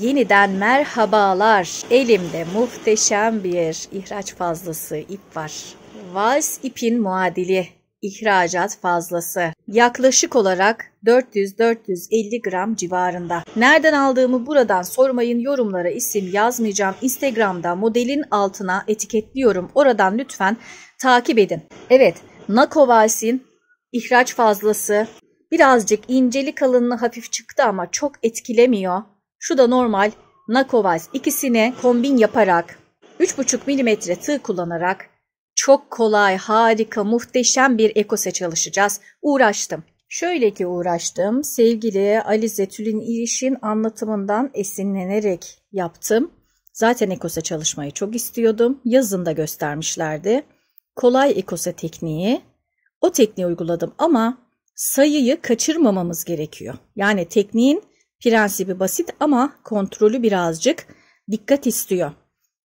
Yeniden merhabalar. Elimde muhteşem bir ihraç fazlası ip var. Vals ipin muadili ihracat fazlası. Yaklaşık olarak 400-450 gram civarında. Nereden aldığımı buradan sormayın. Yorumlara isim yazmayacağım. Instagram'da modelin altına etiketliyorum. Oradan lütfen takip edin. Evet, Nako Vals'in ihraç fazlası birazcık inceli kalınlığı hafif çıktı ama çok etkilemiyor. Şu da normal Nakovaz ikisine kombin yaparak 3,5 mm tığ kullanarak çok kolay, harika, muhteşem bir ekose çalışacağız. Uğraştım. Şöyle ki uğraştım. Sevgili Alize Tülin İriş'in anlatımından esinlenerek yaptım. Zaten ekose çalışmayı çok istiyordum. Yazında göstermişlerdi. Kolay ekose tekniği. O tekniği uyguladım ama sayıyı kaçırmamamız gerekiyor. Yani tekniğin Prensibi basit ama kontrolü birazcık dikkat istiyor.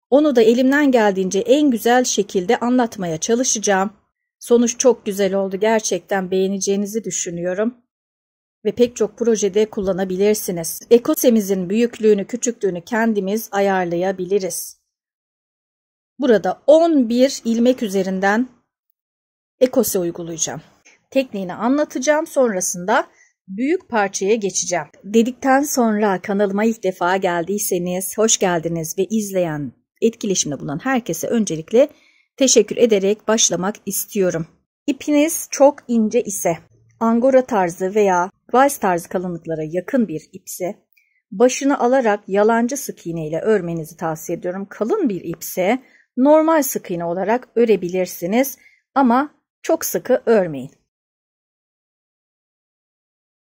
Onu da elimden geldiğince en güzel şekilde anlatmaya çalışacağım. Sonuç çok güzel oldu. Gerçekten beğeneceğinizi düşünüyorum ve pek çok projede kullanabilirsiniz. Ekosemizin büyüklüğünü, küçüklüğünü kendimiz ayarlayabiliriz. Burada 11 ilmek üzerinden ekose uygulayacağım. Tekniğini anlatacağım. Sonrasında büyük parçaya geçeceğim. Dedikten sonra kanalıma ilk defa geldiyseniz hoş geldiniz ve izleyen etkileşimde bulunan herkese öncelikle teşekkür ederek başlamak istiyorum. İpiniz çok ince ise angora tarzı veya vals tarzı kalınlıklara yakın bir ipse başını alarak yalancı sık iğne ile örmenizi tavsiye ediyorum. Kalın bir ipse normal sık iğne olarak örebilirsiniz ama çok sıkı örmeyin.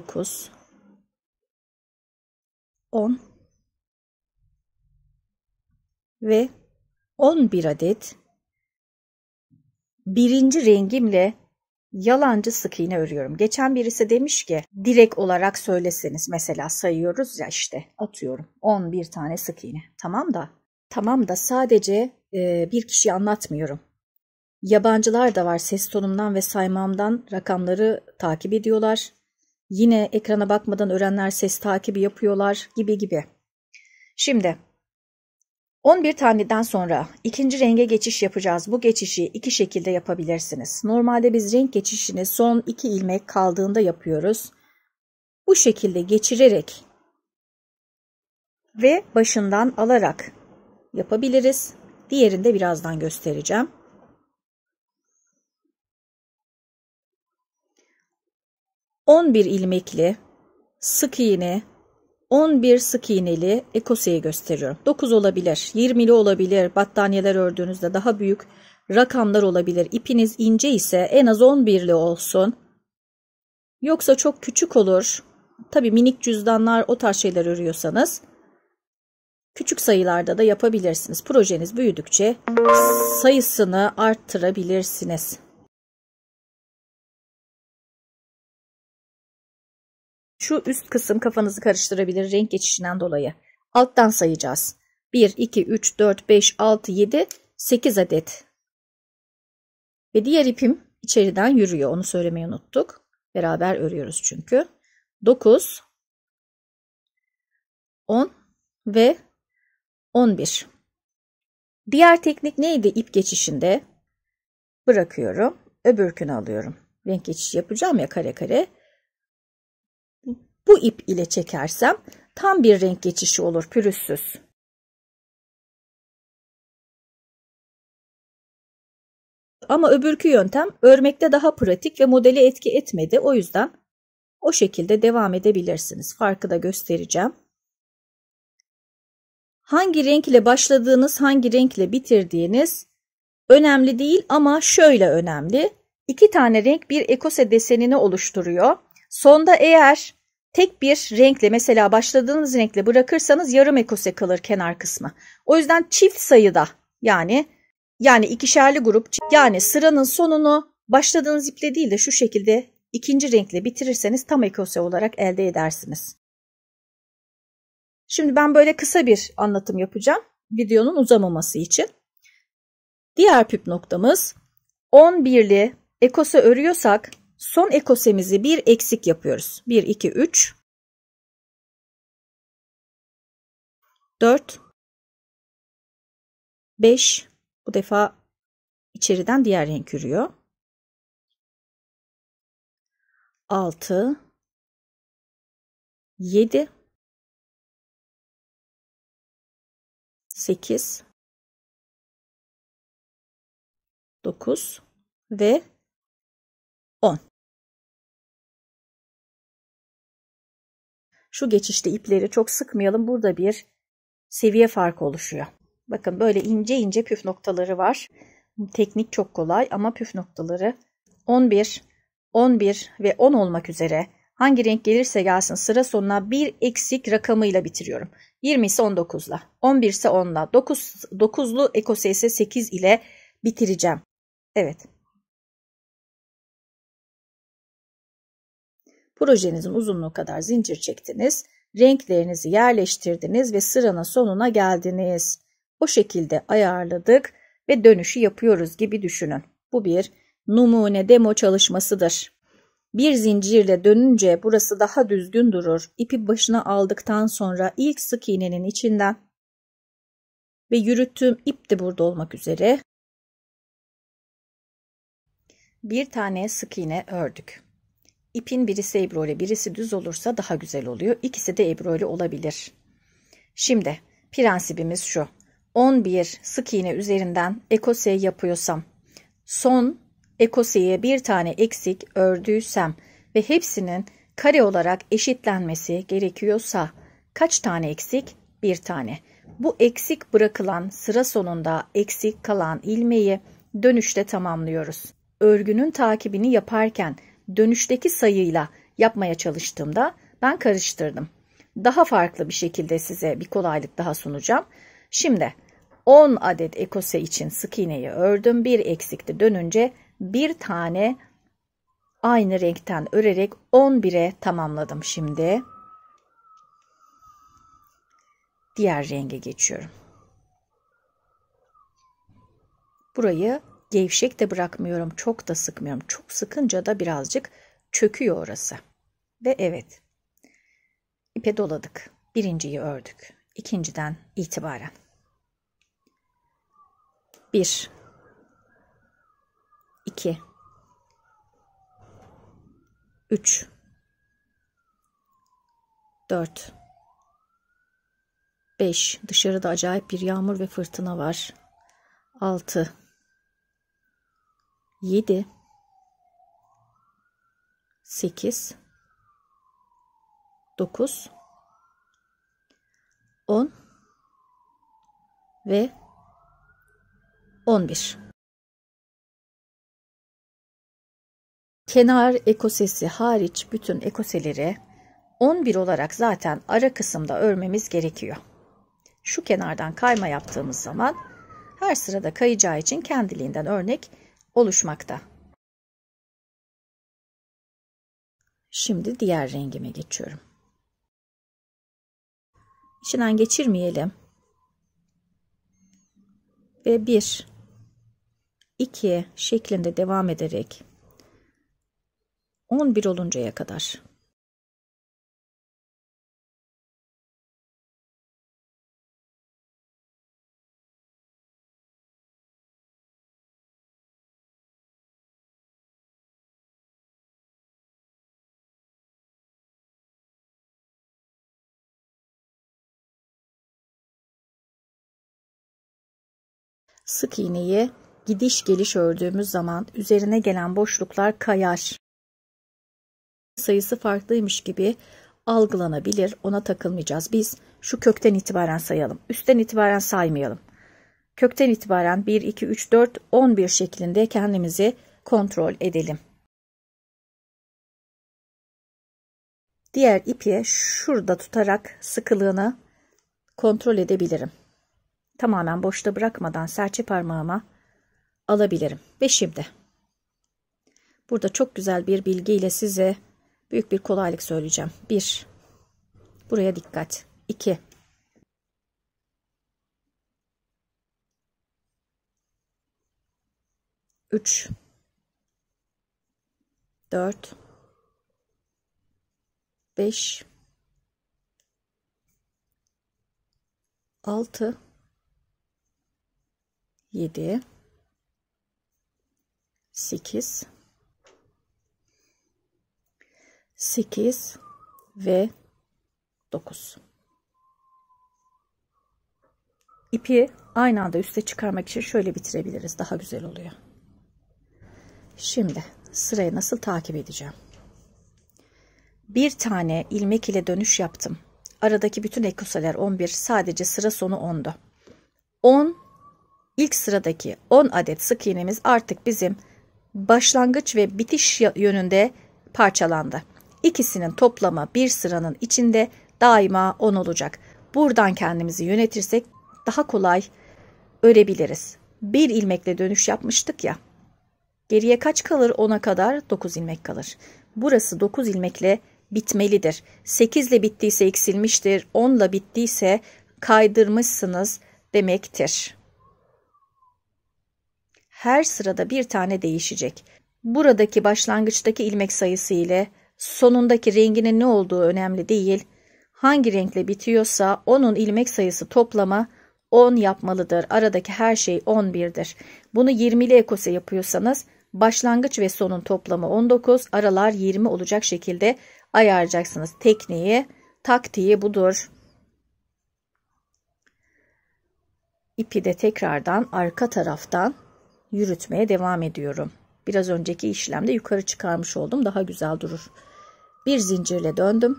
9 10 ve 11 adet birinci rengimle yalancı sık iğne örüyorum. Geçen birisi demiş ki direkt olarak söyleseniz mesela sayıyoruz ya işte atıyorum 11 tane sık iğne. Tamam da tamam da sadece e, bir kişiyi anlatmıyorum. Yabancılar da var ses tonumdan ve saymamdan rakamları takip ediyorlar. Yine ekrana bakmadan öğrenler ses takibi yapıyorlar gibi gibi. Şimdi 11 taneden sonra ikinci renge geçiş yapacağız. Bu geçişi iki şekilde yapabilirsiniz. Normalde biz renk geçişini son iki ilmek kaldığında yapıyoruz. Bu şekilde geçirerek ve başından alarak yapabiliriz. Diğerini de birazdan göstereceğim. 11 ilmekli, sık iğne, 11 sık iğneli ekoseyi gösteriyorum. 9 olabilir, 20'li olabilir, battaniyeler ördüğünüzde daha büyük rakamlar olabilir. İpiniz ince ise en az 11'li olsun. Yoksa çok küçük olur. Tabi minik cüzdanlar o tarz şeyler örüyorsanız küçük sayılarda da yapabilirsiniz. Projeniz büyüdükçe sayısını arttırabilirsiniz. Şu üst kısım kafanızı karıştırabilir renk geçişinden dolayı. Alttan sayacağız. 1, 2, 3, 4, 5, 6, 7, 8 adet. Ve diğer ipim içeriden yürüyor. Onu söylemeyi unuttuk. Beraber örüyoruz çünkü. 9, 10 ve 11. Diğer teknik neydi ip geçişinde? Bırakıyorum. Öbürkünü alıyorum. Renk geçişi yapacağım ya kare kare. Bu ip ile çekersem tam bir renk geçişi olur pürüzsüz. Ama öbürkü yöntem örmekte daha pratik ve modeli etki etmedi. O yüzden o şekilde devam edebilirsiniz. Farkı da göstereceğim. Hangi renk ile başladığınız, hangi renk ile bitirdiğiniz önemli değil ama şöyle önemli. İki tane renk bir ekose desenini oluşturuyor. Sonda eğer Tek bir renkle mesela başladığınız renkle bırakırsanız yarım ekose kalır kenar kısmı. O yüzden çift sayıda yani yani ikişerli grup yani sıranın sonunu başladığınız iple değil de şu şekilde ikinci renkle bitirirseniz tam ekose olarak elde edersiniz. Şimdi ben böyle kısa bir anlatım yapacağım videonun uzamaması için. Diğer püp noktamız 11'li ekose örüyorsak Son ekosemizi bir eksik yapıyoruz. 1, 2, 3. 4. 5. Bu defa içeriden diğer renk yürüyor. 6. 7. 8. 9 ve şu geçişte ipleri çok sıkmayalım. Burada bir seviye farkı oluşuyor. Bakın böyle ince ince püf noktaları var. Teknik çok kolay ama püf noktaları 11, 11 ve 10 olmak üzere hangi renk gelirse gelsin sıra sonuna bir eksik rakamıyla bitiriyorum. 20 ise 19'la, 11 ise 10'la, 9, 9'lu ekosese 8 ile bitireceğim. Evet Projenizin uzunluğu kadar zincir çektiniz, renklerinizi yerleştirdiniz ve sıranın sonuna geldiniz. O şekilde ayarladık ve dönüşü yapıyoruz gibi düşünün. Bu bir numune demo çalışmasıdır. Bir zincirle dönünce burası daha düzgün durur. İpi başına aldıktan sonra ilk sık iğnenin içinden ve yürüttüğüm ip de burada olmak üzere bir tane sık iğne ördük. İpin birisi ebroli birisi düz olursa daha güzel oluyor. İkisi de ebroli olabilir. Şimdi prensibimiz şu. 11 sık iğne üzerinden ekose yapıyorsam son ekoseye bir tane eksik ördüysem ve hepsinin kare olarak eşitlenmesi gerekiyorsa kaç tane eksik? Bir tane. Bu eksik bırakılan sıra sonunda eksik kalan ilmeği dönüşte tamamlıyoruz. Örgünün takibini yaparken dönüşteki sayıyla yapmaya çalıştığımda ben karıştırdım. Daha farklı bir şekilde size bir kolaylık daha sunacağım. Şimdi 10 adet ekose için sık iğneyi ördüm. Bir eksikti dönünce bir tane aynı renkten örerek 11'e tamamladım şimdi. Diğer renge geçiyorum. Burayı gevşek de bırakmıyorum, çok da sıkmıyorum. Çok sıkınca da birazcık çöküyor orası. Ve evet, ipe doladık. Birinciyi ördük. İkinciden itibaren. 1 2 3 4 5 Dışarıda acayip bir yağmur ve fırtına var. 6 7 8 9 10 ve 11 Kenar ekosesi hariç bütün ekoselere 11 olarak zaten ara kısımda örmemiz gerekiyor. Şu kenardan kayma yaptığımız zaman her sırada kayacağı için kendiliğinden örnek oluşmakta. Şimdi diğer rengime geçiyorum. İçinden geçirmeyelim. Ve 1 2 şeklinde devam ederek 11 oluncaya kadar Sık iğneyi gidiş geliş ördüğümüz zaman üzerine gelen boşluklar kayar. Sayısı farklıymış gibi algılanabilir. Ona takılmayacağız. Biz şu kökten itibaren sayalım. Üstten itibaren saymayalım. Kökten itibaren 1, 2, 3, 4, 11 şeklinde kendimizi kontrol edelim. Diğer ipi şurada tutarak sıkılığını kontrol edebilirim tamamen boşta bırakmadan serçe parmağıma alabilirim. Ve şimdi burada çok güzel bir bilgiyle size büyük bir kolaylık söyleyeceğim. 1. Buraya dikkat. 2. Üç, dört, beş, altı, 7 8 8 ve 9 ipi aynı anda üste çıkarmak için şöyle bitirebiliriz daha güzel oluyor şimdi sırayı nasıl takip edeceğim bir tane ilmek ile dönüş yaptım aradaki bütün ekoseler 11 sadece sıra sonu 10'du 10 ilk sıradaki 10 adet sık iğnemiz artık bizim başlangıç ve bitiş yönünde parçalandı. İkisinin toplamı bir sıranın içinde daima 10 olacak. Buradan kendimizi yönetirsek daha kolay örebiliriz. Bir ilmekle dönüş yapmıştık ya. Geriye kaç kalır 10'a kadar? 9 ilmek kalır. Burası 9 ilmekle bitmelidir. 8 ile bittiyse eksilmiştir. 10 ile bittiyse kaydırmışsınız demektir her sırada bir tane değişecek. Buradaki başlangıçtaki ilmek sayısı ile sonundaki renginin ne olduğu önemli değil. Hangi renkle bitiyorsa onun ilmek sayısı toplama 10 yapmalıdır. Aradaki her şey 11'dir. Bunu 20 20'li ekose yapıyorsanız başlangıç ve sonun toplamı 19, aralar 20 olacak şekilde ayarlayacaksınız. Tekniği, taktiği budur. İpi de tekrardan arka taraftan yürütmeye devam ediyorum. Biraz önceki işlemde yukarı çıkarmış oldum. Daha güzel durur. Bir zincirle döndüm.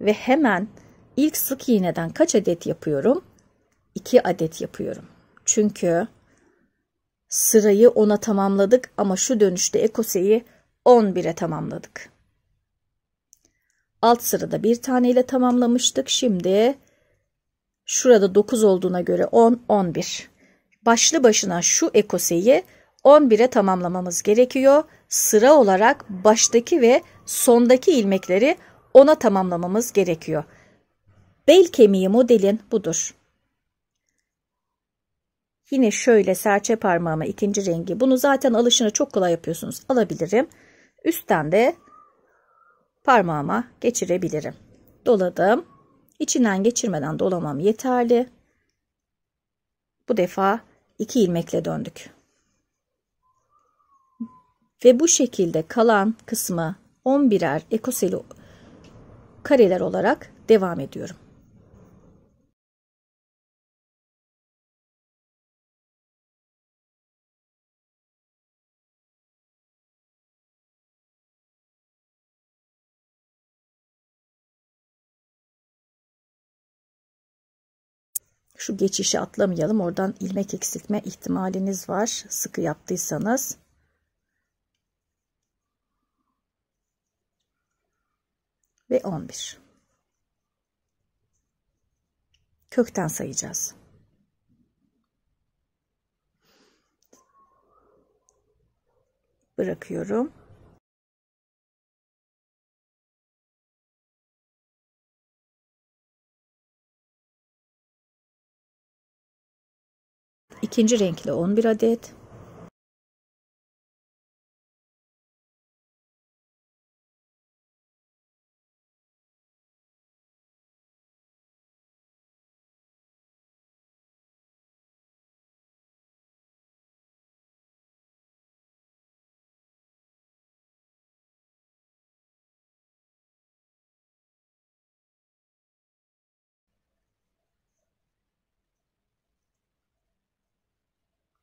Ve hemen ilk sık iğneden kaç adet yapıyorum? 2 adet yapıyorum. Çünkü sırayı 10'a tamamladık ama şu dönüşte ekoseyi 11'e tamamladık. Alt sırada bir tane ile tamamlamıştık. Şimdi şurada 9 olduğuna göre 10, 11 başlı başına şu ekoseyi 11'e tamamlamamız gerekiyor. Sıra olarak baştaki ve sondaki ilmekleri 10'a tamamlamamız gerekiyor. Bel kemiği modelin budur. Yine şöyle serçe parmağıma ikinci rengi. Bunu zaten alışını çok kolay yapıyorsunuz. Alabilirim. Üstten de parmağıma geçirebilirim. Doladım. İçinden geçirmeden dolamam yeterli. Bu defa iki ilmekle döndük. Ve bu şekilde kalan kısmı 11'er ekoseli kareler olarak devam ediyorum. Şu geçişi atlamayalım. Oradan ilmek eksiltme ihtimaliniz var. Sıkı yaptıysanız. Ve 11. Kökten sayacağız. Bırakıyorum. ikinci renkli 11 adet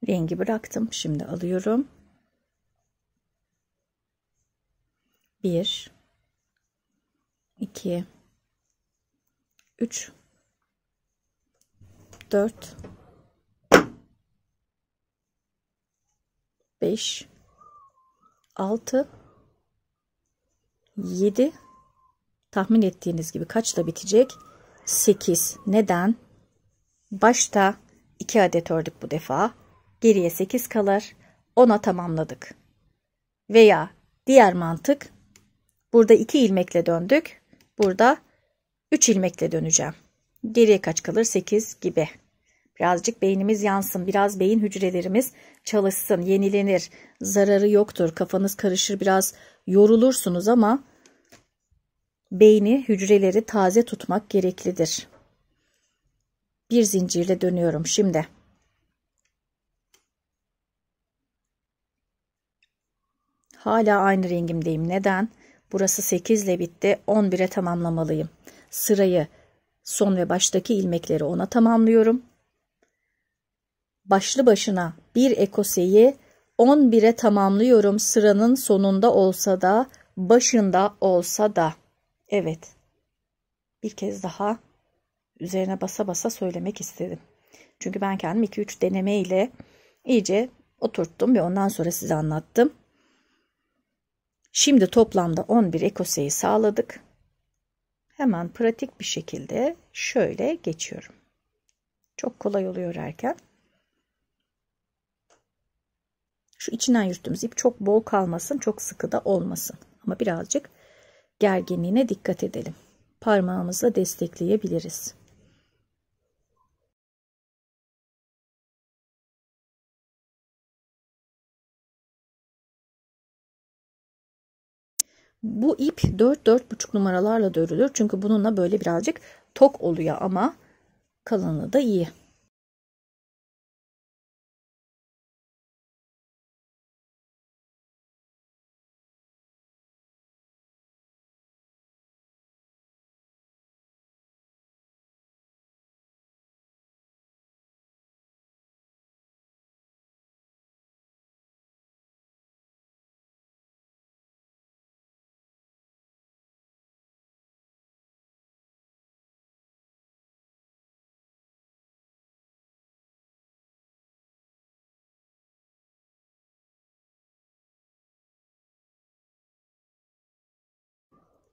Rengi bıraktım. Şimdi alıyorum. 1 2 3 4 5 6 7 tahmin ettiğiniz gibi kaçla bitecek? 8. Neden? Başta 2 adet ördük bu defa geriye 8 kalır. ona tamamladık. Veya diğer mantık burada 2 ilmekle döndük. Burada 3 ilmekle döneceğim. Geriye kaç kalır? 8 gibi. Birazcık beynimiz yansın, biraz beyin hücrelerimiz çalışsın, yenilenir. Zararı yoktur, kafanız karışır, biraz yorulursunuz ama beyni, hücreleri taze tutmak gereklidir. Bir zincirle dönüyorum şimdi. Hala aynı rengimdeyim. Neden? Burası 8 ile bitti. 11'e tamamlamalıyım. Sırayı son ve baştaki ilmekleri ona tamamlıyorum. Başlı başına bir ekoseyi 11'e tamamlıyorum. Sıranın sonunda olsa da başında olsa da. Evet. Bir kez daha üzerine basa basa söylemek istedim. Çünkü ben kendim 2-3 deneme ile iyice oturttum ve ondan sonra size anlattım. Şimdi toplamda 11 ekoseyi sağladık. Hemen pratik bir şekilde şöyle geçiyorum. Çok kolay oluyor erken. Şu içinden yürüttüğümüz ip çok bol kalmasın, çok sıkı da olmasın. Ama birazcık gerginliğine dikkat edelim. Parmağımızla destekleyebiliriz. Bu ip 4-4,5 numaralarla dörülür. Çünkü bununla böyle birazcık tok oluyor ama kalınlığı da iyi.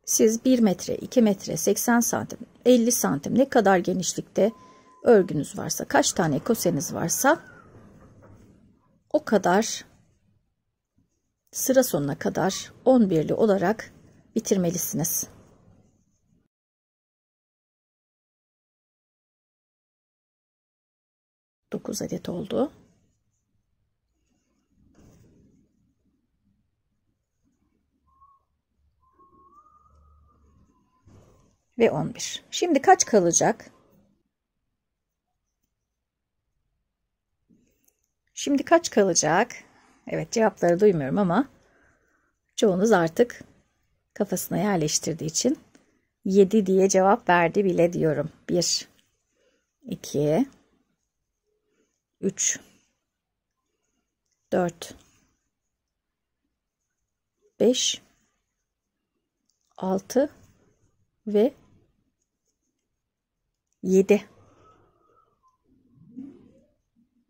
siz 1 metre, 2 metre, 80 santim, 50 santim ne kadar genişlikte örgünüz varsa, kaç tane koseniz varsa o kadar sıra sonuna kadar 11'li olarak bitirmelisiniz. Dokuz adet oldu. ve 11. Şimdi kaç kalacak? Şimdi kaç kalacak? Evet cevapları duymuyorum ama çoğunuz artık kafasına yerleştirdiği için 7 diye cevap verdi bile diyorum. 1 2 3 4 5 6 ve 7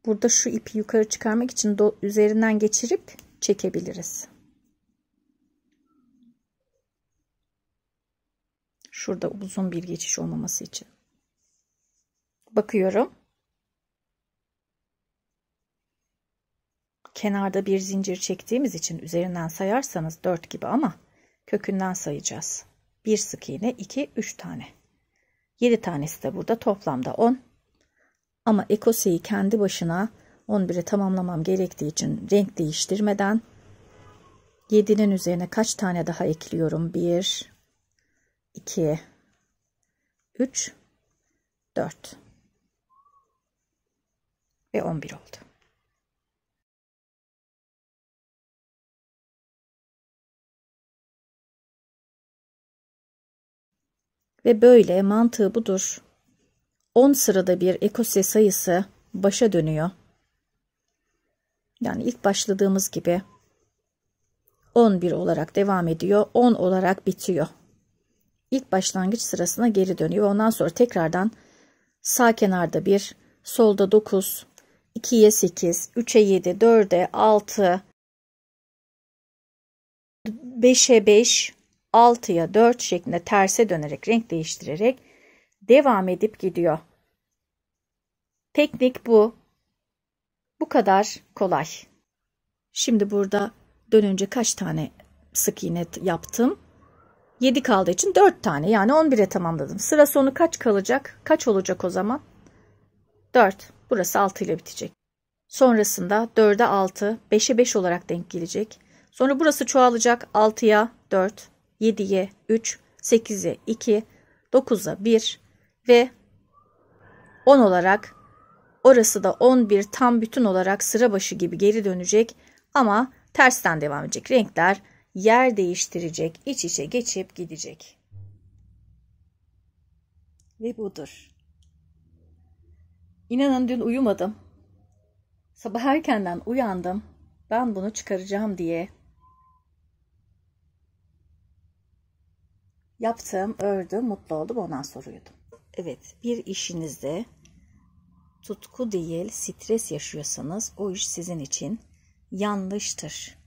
Burada şu ipi yukarı çıkarmak için üzerinden geçirip çekebiliriz. Şurada uzun bir geçiş olmaması için. Bakıyorum. Kenarda bir zincir çektiğimiz için üzerinden sayarsanız 4 gibi ama kökünden sayacağız. Bir sık iğne 2 3 tane. 7 tanesi de burada toplamda 10. Ama ekoseyi kendi başına 11'i tamamlamam gerektiği için renk değiştirmeden 7'nin üzerine kaç tane daha ekliyorum? 1, 2, 3, 4 ve 11 oldu. Ve böyle mantığı budur. 10 sırada bir ekose sayısı başa dönüyor. Yani ilk başladığımız gibi 11 olarak devam ediyor, 10 olarak bitiyor. İlk başlangıç sırasına geri dönüyor. Ondan sonra tekrardan sağ kenarda 1, solda 9, 2'ye 8, 3'e 7, 4'e 6, 5'e 5, 6'ya 4 şeklinde terse dönerek renk değiştirerek devam edip gidiyor. Teknik bu. Bu kadar kolay. Şimdi burada dönünce kaç tane sık iğne yaptım? 7 kaldığı için 4 tane yani 11'e tamamladım. Sıra sonu kaç kalacak? Kaç olacak o zaman? 4. Burası 6 ile bitecek. Sonrasında 4'e 6, 5'e 5 olarak denk gelecek. Sonra burası çoğalacak 6'ya 4, 7'ye 3, 8'e 2, 9'a 1 ve 10 olarak orası da 11 tam bütün olarak sıra başı gibi geri dönecek ama tersten devam edecek. Renkler yer değiştirecek, iç içe geçip gidecek. Ve budur. İnanın dün uyumadım. Sabah erkenden uyandım. Ben bunu çıkaracağım diye yaptım, ördüm, mutlu oldum ondan soruyordum. Evet bir işinizde tutku değil stres yaşıyorsanız o iş sizin için yanlıştır.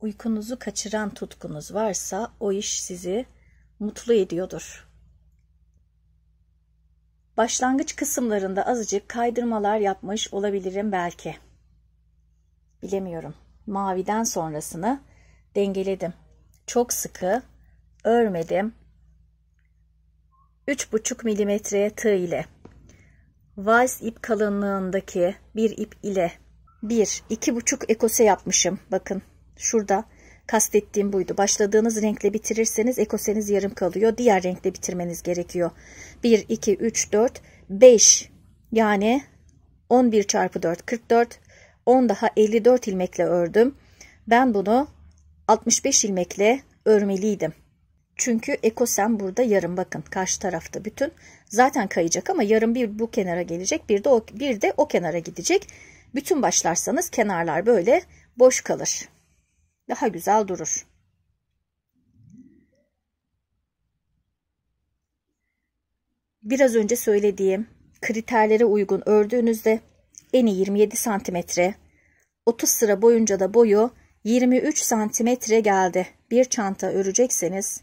Uykunuzu kaçıran tutkunuz varsa o iş sizi mutlu ediyordur. Başlangıç kısımlarında azıcık kaydırmalar yapmış olabilirim belki. Bilemiyorum. Maviden sonrasını dengeledim. Çok sıkı örmedim. 3,5 milimetreye tığ ile vals ip kalınlığındaki bir ip ile 1 2,5 ekose yapmışım. Bakın şurada kastettiğim buydu. Başladığınız renkle bitirirseniz ekoseniz yarım kalıyor. Diğer renkle bitirmeniz gerekiyor. 1 2 3 4 5 yani 11 çarpı 4 44 10 daha 54 ilmekle ördüm. Ben bunu 65 ilmekle örmeliydim. Çünkü ekosem burada yarım bakın karşı tarafta bütün zaten kayacak ama yarım bir bu kenara gelecek bir de o, bir de o kenara gidecek. Bütün başlarsanız kenarlar böyle boş kalır. Daha güzel durur. Biraz önce söylediğim kriterlere uygun ördüğünüzde eni 27 santimetre 30 sıra boyunca da boyu 23 santimetre geldi. Bir çanta örecekseniz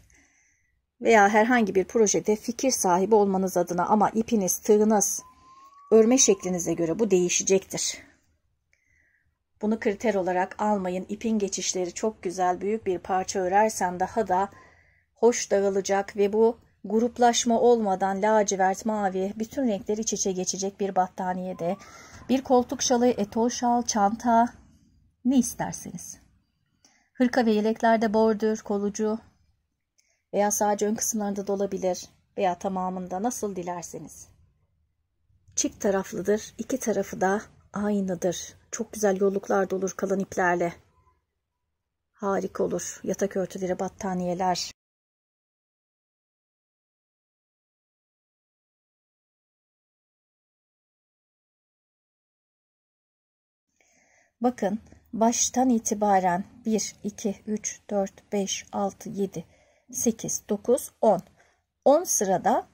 veya herhangi bir projede fikir sahibi olmanız adına ama ipiniz, tığınız, örme şeklinize göre bu değişecektir. Bunu kriter olarak almayın. İpin geçişleri çok güzel büyük bir parça örersem daha da hoş dağılacak ve bu gruplaşma olmadan lacivert, mavi, bütün renkler iç içe geçecek bir battaniyede, bir koltuk şalı, etol şal, çanta, ne isterseniz. Hırka ve yeleklerde bordür, kolucu, veya sadece ön kısımlarında da olabilir veya tamamında nasıl dilerseniz. Çift taraflıdır. İki tarafı da aynıdır. Çok güzel yolluklar da olur kalan iplerle. Harika olur. Yatak örtüleri, battaniyeler. Bakın baştan itibaren 1, 2, 3, 4, 5, 6, 7, 8, 9, 10. 10 sırada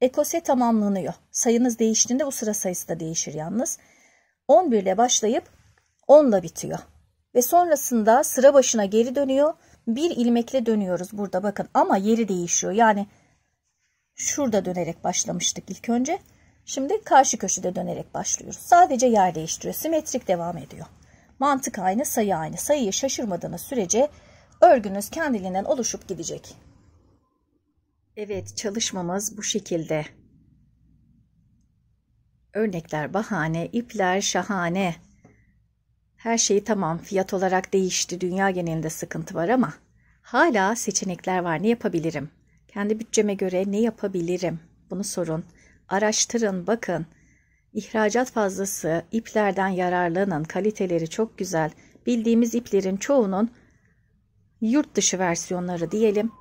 ekose tamamlanıyor. Sayınız değiştiğinde bu sıra sayısı da değişir yalnız. 11 ile başlayıp 10 ile bitiyor. Ve sonrasında sıra başına geri dönüyor. Bir ilmekle dönüyoruz burada bakın ama yeri değişiyor. Yani şurada dönerek başlamıştık ilk önce. Şimdi karşı köşede dönerek başlıyoruz. Sadece yer değiştiriyor. Simetrik devam ediyor. Mantık aynı, sayı aynı. Sayıyı şaşırmadığınız sürece örgünüz kendiliğinden oluşup gidecek. Evet çalışmamız bu şekilde. Örnekler bahane, ipler şahane. Her şeyi tamam fiyat olarak değişti dünya genelinde sıkıntı var ama hala seçenekler var ne yapabilirim? Kendi bütçeme göre ne yapabilirim? Bunu sorun. Araştırın, bakın. İhracat fazlası iplerden yararlanın. Kaliteleri çok güzel. Bildiğimiz iplerin çoğunun yurt dışı versiyonları diyelim.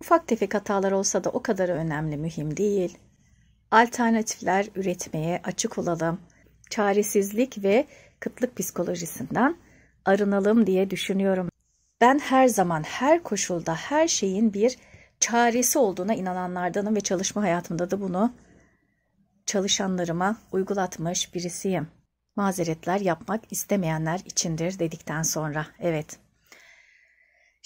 Ufak tefek hatalar olsa da o kadar önemli, mühim değil. Alternatifler üretmeye açık olalım. Çaresizlik ve kıtlık psikolojisinden arınalım diye düşünüyorum. Ben her zaman, her koşulda, her şeyin bir çaresi olduğuna inananlardanım ve çalışma hayatımda da bunu çalışanlarıma uygulatmış birisiyim. Mazeretler yapmak istemeyenler içindir dedikten sonra. Evet.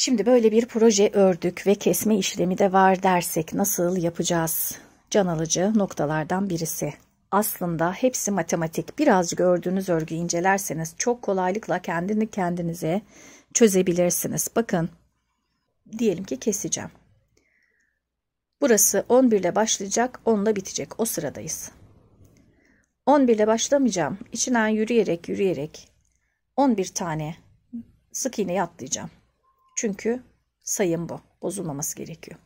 Şimdi böyle bir proje ördük ve kesme işlemi de var dersek nasıl yapacağız? Can alıcı noktalardan birisi. Aslında hepsi matematik. Birazcık ördüğünüz örgü incelerseniz çok kolaylıkla kendini kendinize çözebilirsiniz. Bakın diyelim ki keseceğim. Burası 11 ile başlayacak 10 ile bitecek o sıradayız. 11 ile başlamayacağım. İçinden yürüyerek yürüyerek 11 tane sık iğne yatlayacağım. Çünkü sayım bu. Bozulmaması gerekiyor.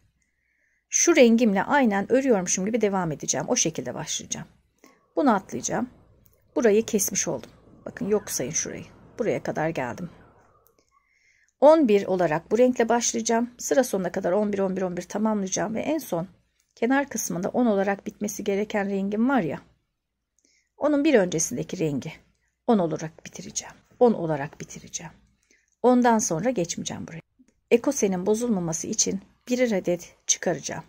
Şu rengimle aynen örüyormuşum gibi devam edeceğim. O şekilde başlayacağım. Bunu atlayacağım. Burayı kesmiş oldum. Bakın yok sayın şurayı. Buraya kadar geldim. 11 olarak bu renkle başlayacağım. Sıra sonuna kadar 11 11 11 tamamlayacağım ve en son kenar kısmında 10 olarak bitmesi gereken rengim var ya. Onun bir öncesindeki rengi 10 olarak bitireceğim. 10 olarak bitireceğim. Ondan sonra geçmeyeceğim buraya ekosenin bozulmaması için birer adet çıkaracağım.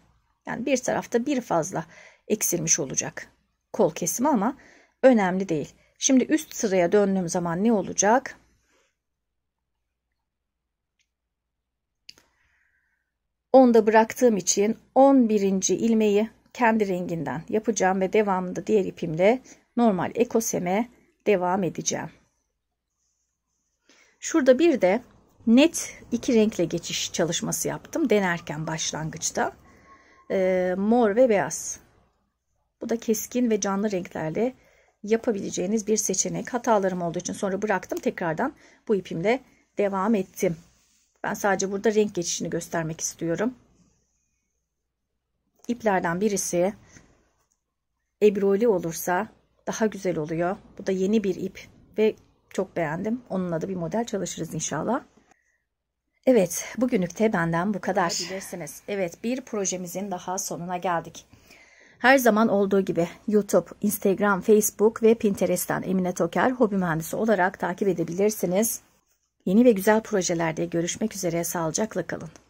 Yani bir tarafta bir fazla eksilmiş olacak. Kol kesimi ama önemli değil. Şimdi üst sıraya döndüğüm zaman ne olacak? Onda bıraktığım için 11. ilmeği kendi renginden yapacağım ve devamında diğer ipimle normal ekoseme devam edeceğim. Şurada bir de net iki renkle geçiş çalışması yaptım denerken başlangıçta. E, mor ve beyaz. Bu da keskin ve canlı renklerle yapabileceğiniz bir seçenek. Hatalarım olduğu için sonra bıraktım. Tekrardan bu ipimle devam ettim. Ben sadece burada renk geçişini göstermek istiyorum. İplerden birisi ebrolü olursa daha güzel oluyor. Bu da yeni bir ip ve çok beğendim. Onunla da bir model çalışırız inşallah. Evet, bugünlükte benden bu kadar. Bilirsiniz. Evet, bir projemizin daha sonuna geldik. Her zaman olduğu gibi YouTube, Instagram, Facebook ve Pinterest'ten Emine Toker hobi mühendisi olarak takip edebilirsiniz. Yeni ve güzel projelerde görüşmek üzere sağlıcakla kalın.